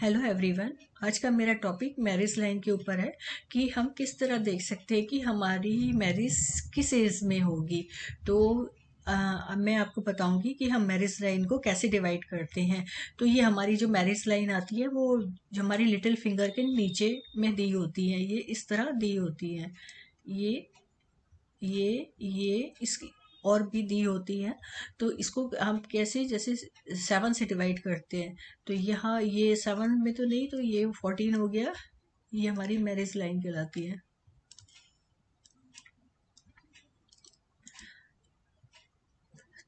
hello everyone आज का मेरा टॉपिक मैरिज लाइन के ऊपर है कि हम किस तरह देख सकते हैं कि हमारी मैरिज किस एज में होगी तो आ, मैं आपको बताऊंगी कि हम मैरिज लाइन को कैसे डिवाइड करते हैं तो ये हमारी जो मैरिज लाइन आती है वो जो हमारी लिटिल फिंगर के नीचे में दी होती है ये इस तरह दी होती है ये ये ये इसकी और भी दी होती है तो इसको हम कैसे जैसे सेवन से डिवाइड करते हैं तो यहाँ ये सेवन में तो नहीं तो ये फोर्टीन हो गया ये हमारी मैरिज लाइन कहलाती है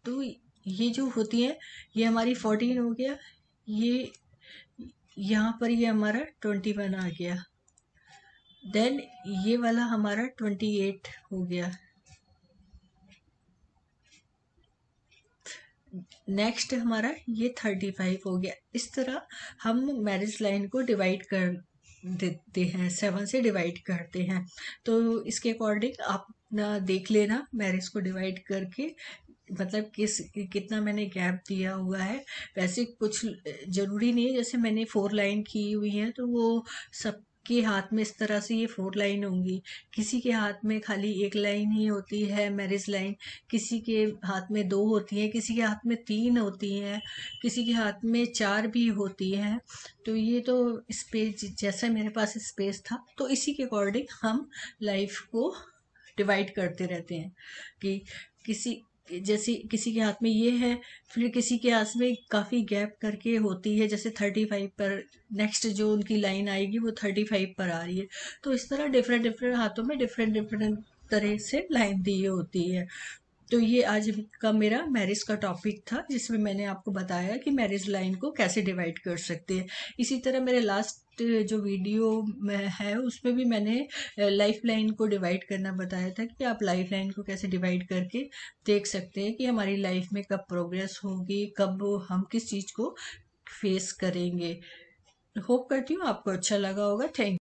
तो ये जो होती है ये हमारी फोर्टीन हो गया ये यहाँ पर ये हमारा ट्वेंटी वन आ गया देन ये वाला हमारा ट्वेंटी एट हो गया नेक्स्ट हमारा ये थर्टी फाइव हो गया इस तरह हम मैरिज लाइन को डिवाइड कर देते हैं सेवन से डिवाइड करते हैं तो इसके अकॉर्डिंग आप ना देख लेना मैरिज को डिवाइड करके मतलब किस कितना मैंने गैप दिया हुआ है वैसे कुछ ज़रूरी नहीं है जैसे मैंने फोर लाइन की हुई है तो वो सब के हाथ में इस तरह से ये फोर लाइन होंगी किसी के हाथ में खाली एक लाइन ही होती है मैरिज लाइन किसी के हाथ में दो होती हैं किसी के हाथ में तीन होती हैं किसी के हाथ में चार भी होती हैं तो ये तो स्पेस जैसा मेरे पास स्पेस था तो इसी के अकॉर्डिंग हम लाइफ को डिवाइड करते रहते हैं कि किसी जैसे किसी के हाथ में ये है फिर किसी के हाथ में काफ़ी गैप करके होती है जैसे थर्टी फाइव पर नेक्स्ट जो उनकी लाइन आएगी वो थर्टी फाइव पर आ रही है तो इस तरह डिफरेंट डिफरेंट हाथों में डिफरेंट डिफरेंट तरह से लाइन दी होती है तो ये आज का मेरा मैरिज का टॉपिक था जिसमें मैंने आपको बताया कि मैरिज लाइन को कैसे डिवाइड कर सकते हैं इसी तरह मेरे लास्ट जो वीडियो है उसमें भी मैंने लाइफ लाइन को डिवाइड करना बताया था कि आप लाइफ लाइन को कैसे डिवाइड करके देख सकते हैं कि हमारी लाइफ में कब प्रोग्रेस होगी कब हम किस चीज़ को फेस करेंगे होप करती हूँ आपको अच्छा लगा होगा थैंक